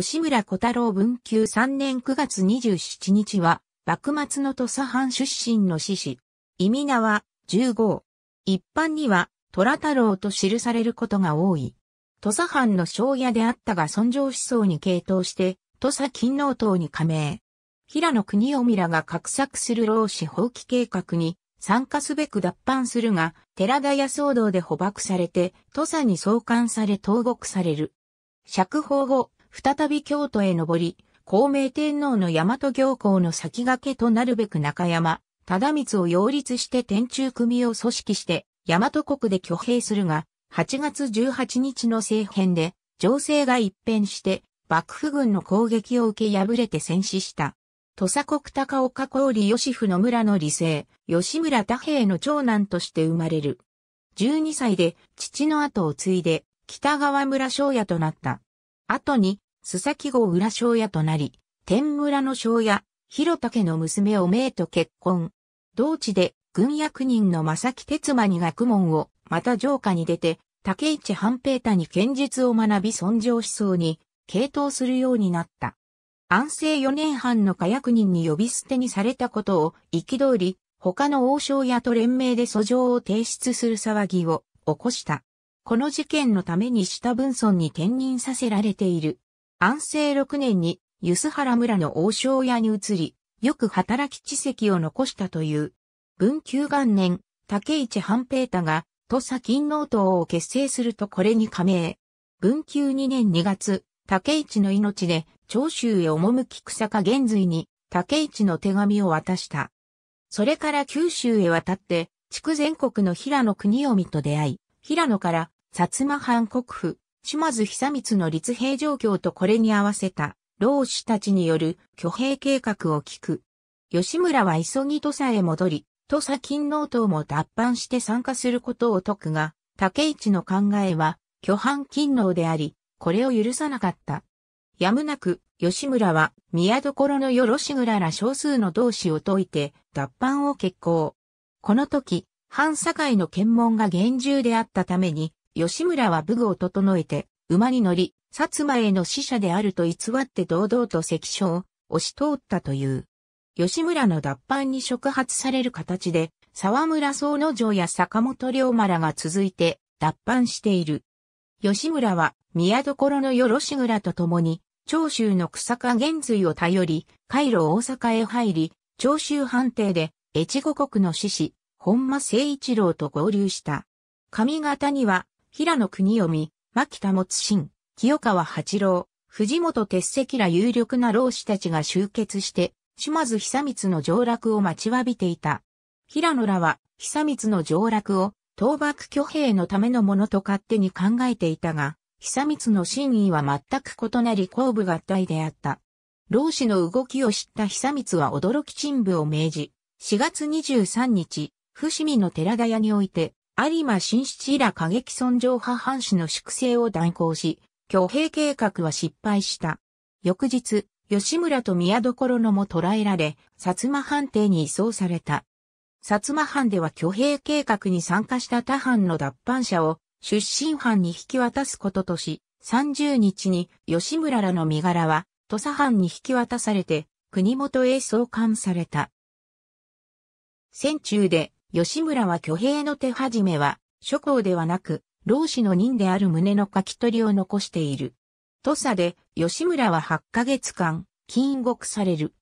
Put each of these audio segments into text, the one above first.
吉村小太郎文久3年9月27日は、幕末の土佐藩出身の志士。意味名は、十号。一般には、虎太郎と記されることが多い。土佐藩の庄屋であったが尊上思想に傾倒して、土佐勤王党に加盟。平野国臣らが画策する老子放棄計画に参加すべく脱藩するが、寺田屋騒動で捕獲されて、土佐に送還され投獄される。釈放後、再び京都へ上り、孔明天皇の大和行幸の先駆けとなるべく中山、忠光を擁立して天中組を組織して、大和国で挙兵するが、8月18日の政変で、情勢が一変して、幕府軍の攻撃を受け敗れて戦死した。土佐国高岡郡義府の村の理性、吉村太平の長男として生まれる。12歳で父の後を継いで北川村庄屋となった。後に、須崎郷裏庄屋となり、天村の庄屋、広竹の娘おめえと結婚。同地で、軍役人の正木哲馬に学問を、また城下に出て、竹市半平太に剣術を学び尊上思想に、傾倒するようになった。安政4年半の火薬人に呼び捨てにされたことを、憤り、他の王将屋と連名で訴状を提出する騒ぎを起こした。この事件のために下文村に転任させられている。安政6年に、梼原村の王将屋に移り、よく働き地籍を残したという。文久元年、竹市半平太が、土佐勤納党を結成するとこれに加盟。文久2年2月、竹市の命で、長州へ赴き草加玄瑞に、竹市の手紙を渡した。それから九州へ渡って、地区全国の平野国臣と出会い、平野から、薩摩藩国府、島津久光の立兵状況とこれに合わせた、老子たちによる挙兵計画を聞く。吉村は急ぎ土佐へ戻り、土佐勤王党も脱藩して参加することを説くが、竹市の考えは、巨藩勤王であり、これを許さなかった。やむなく、吉村は、宮所のよろしぐらら少数の同志を説いて、脱藩を決行。この時、反境の検問が厳重であったために、吉村は武具を整えて、馬に乗り、薩摩への使者であると偽って堂々と関所を押し通ったという。吉村の脱藩に触発される形で、沢村総之城や坂本龍馬らが続いて脱藩している。吉村は宮所のよろしぐらと共に、長州の草加玄髄を頼り、回路大阪へ入り、長州藩邸で、越後国の志士、本間誠一郎と合流した。上方には、平野国臣、牧田持新、清川八郎、藤本鉄石ら有力な老子たちが集結して、島津久光の上落を待ちわびていた。平野らは、久光の上落を、倒幕挙兵のためのものと勝手に考えていたが、久光の真意は全く異なり後部合体であった。老子の動きを知った久光は驚き陳部を命じ、4月23日、伏見の寺田屋において、有馬新七ら過激尊上派藩士の粛清を断行し、挙兵計画は失敗した。翌日、吉村と宮所のも捕らえられ、薩摩藩邸に移送された。薩摩藩では挙兵計画に参加した他藩の脱藩者を出身藩に引き渡すこととし、30日に吉村らの身柄は土佐藩に引き渡されて国元へ送還された。戦中で吉村は挙兵の手始めは、諸侯ではなく、老子の任である旨の書き取りを残している。土佐で、吉村は8ヶ月間、禁獄される。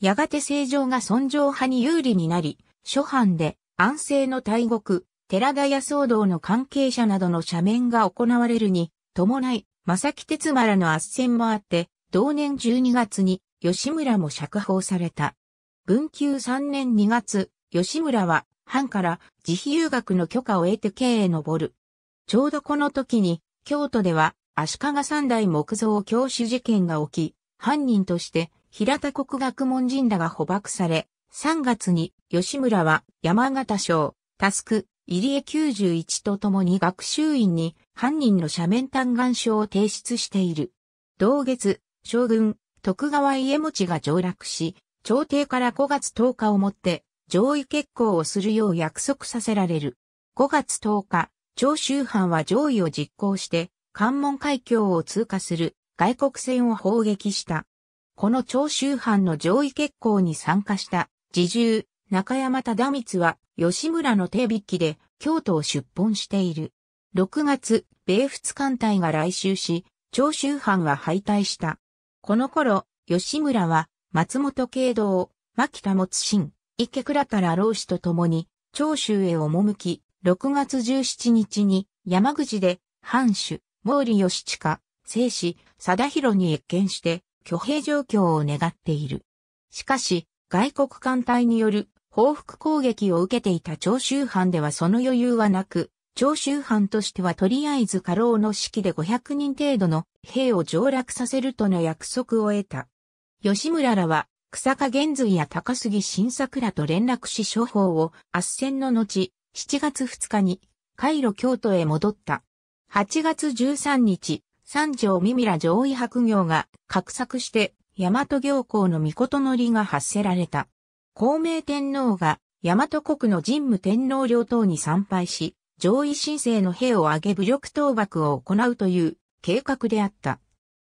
やがて正常が尊上派に有利になり、諸藩で、安政の大国、寺田屋騒動の関係者などの赦免が行われるに、伴い、正木哲丸の圧戦もあって、同年12月に、吉村も釈放された。文久3年2月、吉村は藩から自費留学の許可を得て京へ登る。ちょうどこの時に、京都では足利三代木造教師事件が起き、犯人として平田国学門人らが捕獲され、3月に吉村は山形省、タスク、入江91と共に学習院に犯人の斜面嘆願書を提出している。同月、将軍、徳川家持が上落し、朝廷から5月10日をもって上位決行をするよう約束させられる。5月10日、長州藩は上位を実行して、関門海峡を通過する外国船を砲撃した。この長州藩の上位決行に参加した自重、中山忠光は吉村の手引きで京都を出奔している。6月、米仏艦隊が来襲し、長州藩は敗退した。この頃、吉村は松本慶道、牧田持信、池倉から老子と共に、長州へ赴き、6月17日に山口で藩主、毛利義親、聖子、貞弘に謁見して、挙兵状況を願っている。しかし、外国艦隊による報復攻撃を受けていた長州藩ではその余裕はなく、長州藩としてはとりあえず過労の指揮で500人程度の兵を上落させるとの約束を得た。吉村らは草加玄瑞や高杉晋作らと連絡し処方を圧戦の後、7月2日に、回路京都へ戻った。8月13日、三条三ら上位白行が、格作して、大和行幸の御事のりが発せられた。孔明天皇が、大和国の神武天皇領等に参拝し、上位申請の兵を挙げ武力討幕を行うという計画であった。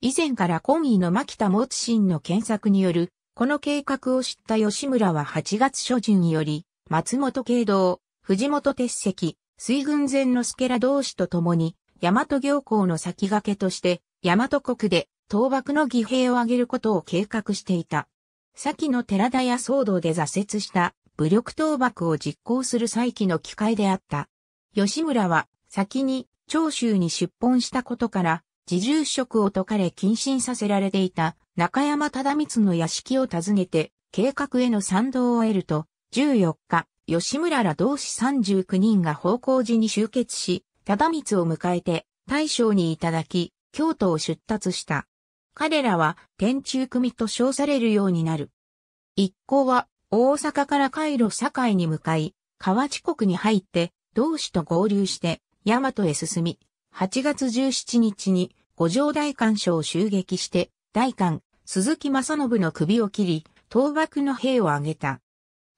以前から今位の牧田津信の検索によるこの計画を知った吉村は8月初旬より、松本慶道、藤本鉄石、水軍前之助ら同士と共に、大和行幸の先駆けとして、大和国で倒幕の義兵を挙げることを計画していた。先の寺田屋騒動で挫折した武力倒幕を実行する再起の機会であった。吉村は先に長州に出奔したことから自重職を解かれ謹慎させられていた中山忠光の屋敷を訪ねて、計画への賛同を得ると、14日、吉村ら同志39人が奉公寺に集結し、忠光を迎えて、大将にいただき、京都を出立した。彼らは、天中組と称されるようになる。一行は、大阪から回路堺に向かい、河内国に入って、同志と合流して、大和へ進み、8月17日に、五条大官所を襲撃して、大官、鈴木正信の首を切り、倒幕の兵を挙げた。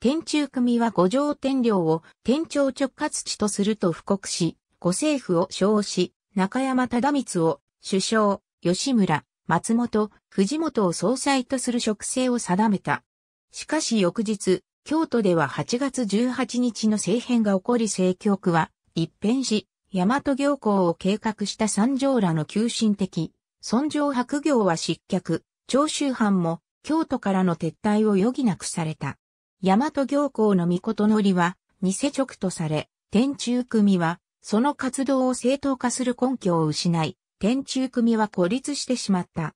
天中組は五条天領を天朝直轄地とすると布告し、五政府を称し、中山忠光を首相、吉村、松本、藤本を総裁とする職制を定めた。しかし翌日、京都では8月18日の政変が起こり政局は一変し、大和行幸を計画した三条らの急進的、尊上白行は失脚、長州藩も京都からの撤退を余儀なくされた。大和行幸の御事のりは、偽直とされ、天中組は、その活動を正当化する根拠を失い、天中組は孤立してしまった。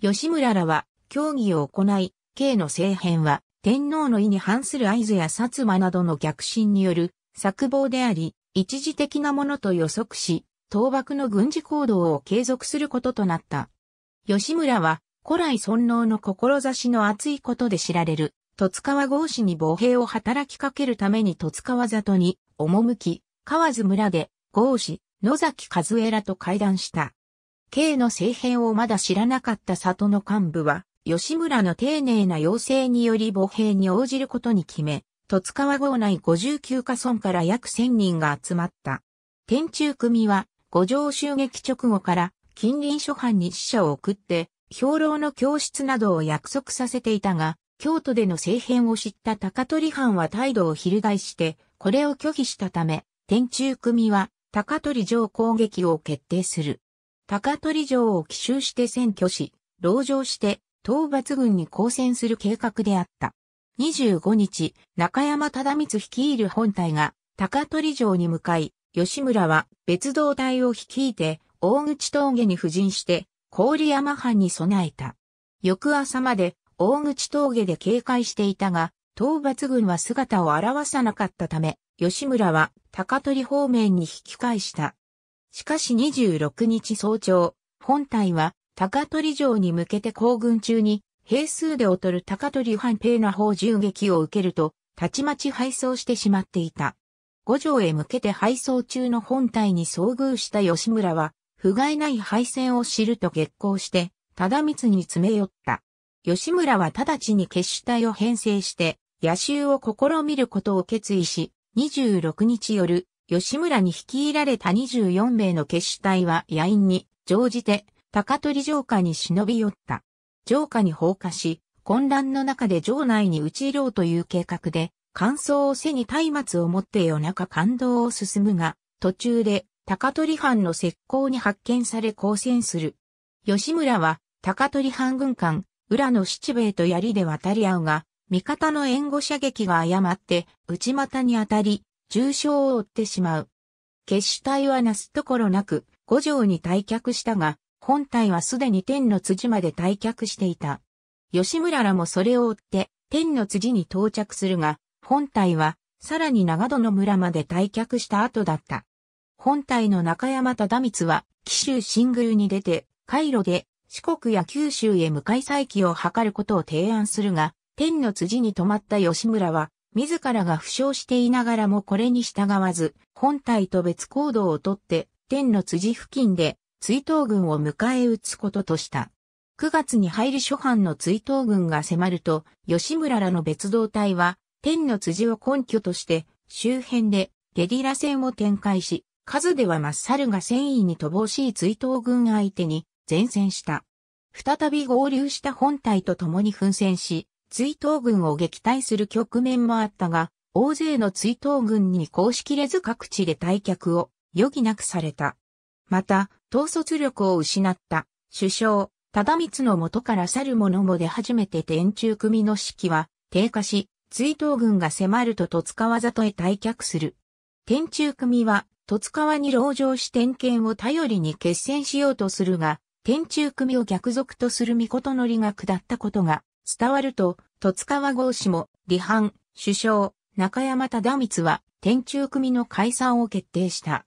吉村らは、協議を行い、慶の政変は、天皇の意に反する合図や薩摩などの逆進による、策謀であり、一時的なものと予測し、倒幕の軍事行動を継続することとなった。吉村は古来尊王の志の厚いことで知られる、戸塚川郷氏に防兵を働きかけるために戸塚川里に赴き、河津村で郷氏、野崎和恵らと会談した。K の政変をまだ知らなかった里の幹部は、吉村の丁寧な要請により防兵に応じることに決め、戸塚川郷内59カ村から約1000人が集まった。天中組は、五条襲撃直後から近隣諸藩に使者を送って、兵糧の教室などを約束させていたが、京都での政変を知った高取藩は態度を翻して、これを拒否したため、天中組は高取城攻撃を決定する。高取城を奇襲して占拠し、籠城して討伐軍に抗戦する計画であった。25日、中山忠光率いる本隊が高取城に向かい、吉村は別動隊を率いて大口峠に布陣して郡山藩に備えた。翌朝まで大口峠で警戒していたが、討伐軍は姿を現さなかったため、吉村は高取方面に引き返した。しかし26日早朝、本隊は高取城に向けて行軍中に、兵数で劣る高取藩兵の砲銃撃を受けると、たちまち敗走してしまっていた。五条へ向けて配送中の本体に遭遇した吉村は、不甲斐ない敗戦を知ると激行して、忠光に詰め寄った。吉村は直ちに決死隊を編成して、野襲を試みることを決意し、26日夜、吉村に率いられた24名の決死隊は野員に乗じて、高取城下に忍び寄った。城下に放火し、混乱の中で城内に打ち入ろうという計画で、感想を背に松明を持って夜中感動を進むが、途中で高取藩の石膏に発見され交戦する。吉村は高取藩軍艦、浦野七兵衛と槍で渡り合うが、味方の援護射撃が誤って内股に当たり、重傷を負ってしまう。決死隊はなすところなく、五条に退却したが、本隊はすでに天の辻まで退却していた。吉村らもそれを追って、天の辻に到着するが、本体は、さらに長の村まで退却した後だった。本体の中山忠光は、紀州新宮に出て、回路で四国や九州へ向かい再起を図ることを提案するが、天の辻に止まった吉村は、自らが負傷していながらもこれに従わず、本体と別行動をとって、天の辻付近で追悼軍を迎え撃つこととした。9月に入る初犯の追悼軍が迫ると、吉村らの別動隊は天の辻を根拠として、周辺でゲリラ戦を展開し、数ではマッサルが戦意に乏しい追悼軍相手に前線した。再び合流した本隊と共に奮戦し、追悼軍を撃退する局面もあったが、大勢の追悼軍に公式れず各地で退却を余儀なくされた。また、統率力を失った首相、忠光の元から去る者も出始めて天中組の士気は低下し、追討軍が迫ると戸塚わざとへ退却する。天中組は、戸塚わに籠城し天剣を頼りに決戦しようとするが、天中組を逆賊とする御事のりが下ったことが伝わると、戸塚わ合氏も、離反、首相、中山忠光は、天中組の解散を決定した。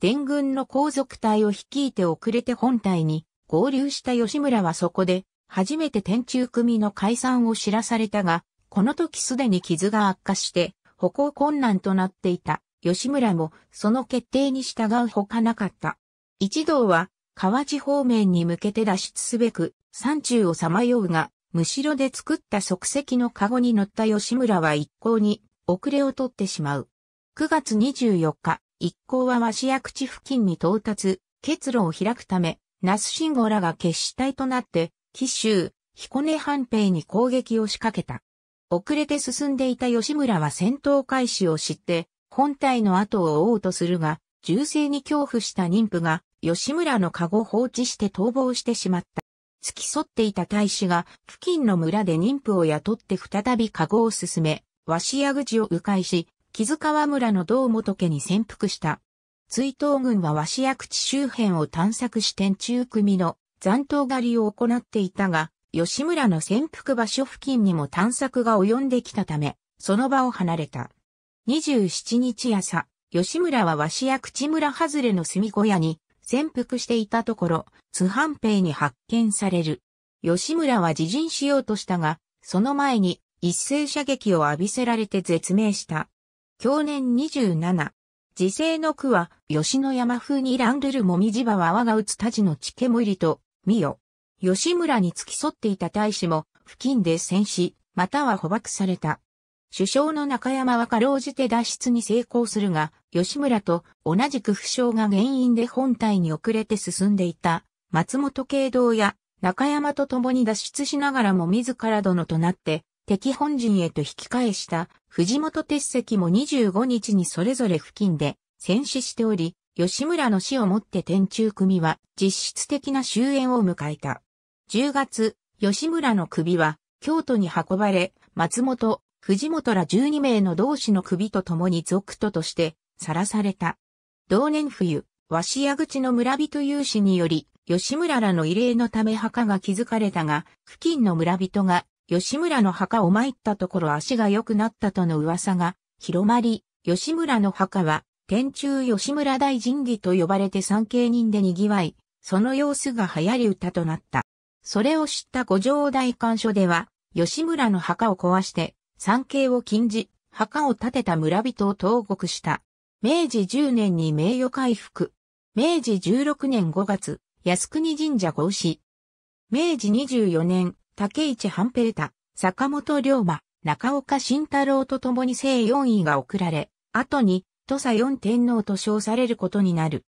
伝軍の皇族隊を率いて遅れて本隊に合流した吉村はそこで、初めて天中組の解散を知らされたが、この時すでに傷が悪化して、歩行困難となっていた吉村もその決定に従うほかなかった。一同は河内方面に向けて脱出すべく山中をさまようが、むしろで作った即席のカゴに乗った吉村は一向に遅れを取ってしまう。9月24日、一行は和紙や口付近に到達、結露を開くため、那須信吾らが決死隊となって、紀州、彦根半平に攻撃を仕掛けた。遅れて進んでいた吉村は戦闘開始を知って、本体の後を追おうとするが、銃声に恐怖した妊婦が、吉村の籠を放置して逃亡してしまった。付き添っていた大使が、付近の村で妊婦を雇って再び籠を進め、鷲屋口を迂回し、木津川村の道元家に潜伏した。追悼軍は鷲屋口周辺を探索し天中組の残党狩りを行っていたが、吉村の潜伏場所付近にも探索が及んできたため、その場を離れた。27日朝、吉村はしや口村外れの住小屋に潜伏していたところ、津藩兵に発見される。吉村は自陣しようとしたが、その前に一斉射撃を浴びせられて絶命した。去年27、時世の句は、吉野山風にランルるもみじばは泡が打つたじの血りと、見よ。吉村に付き添っていた大使も付近で戦死、または捕獲された。首相の中山はかろうじて脱出に成功するが、吉村と同じく負傷が原因で本体に遅れて進んでいた松本慶道や中山と共に脱出しながらも自ら殿となって敵本陣へと引き返した藤本鉄石も25日にそれぞれ付近で戦死しており、吉村の死をもって天中組は実質的な終焉を迎えた。10月、吉村の首は、京都に運ばれ、松本、藤本ら12名の同志の首と共に続徒として、さらされた。同年冬、和紙屋口の村人有志により、吉村らの慰霊のため墓が築かれたが、付近の村人が、吉村の墓を参ったところ足が良くなったとの噂が広まり、吉村の墓は、天中吉村大神儀と呼ばれて参経人で賑わい、その様子が流行り歌となった。それを知った五条大官所では、吉村の墓を壊して、三景を禁じ、墓を建てた村人を投獄した。明治10年に名誉回復。明治16年5月、靖国神社合祀。明治24年、竹市半平太、坂本龍馬、中岡慎太郎と共に正四位が贈られ、後に、土佐四天皇と称されることになる。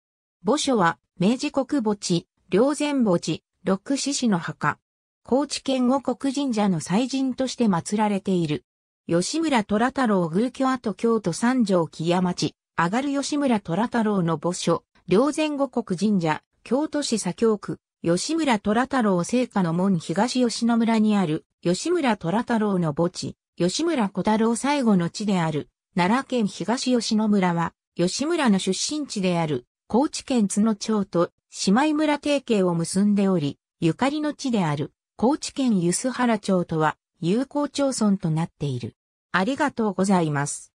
墓所は、明治国墓地、良前墓地、六獅子の墓。高知県五国神社の祭神として祀られている。吉村虎太郎宮居跡京都三条木屋町、上がる吉村虎太郎の墓所、両前五国神社、京都市左京区、吉村虎太郎聖火の門東吉野村にある、吉村虎太郎の墓地、吉村小太郎最後の地である、奈良県東吉野村は、吉村の出身地である、高知県津野町と姉妹村提携を結んでおり、ゆかりの地である高知県梼原町とは友好町村となっている。ありがとうございます。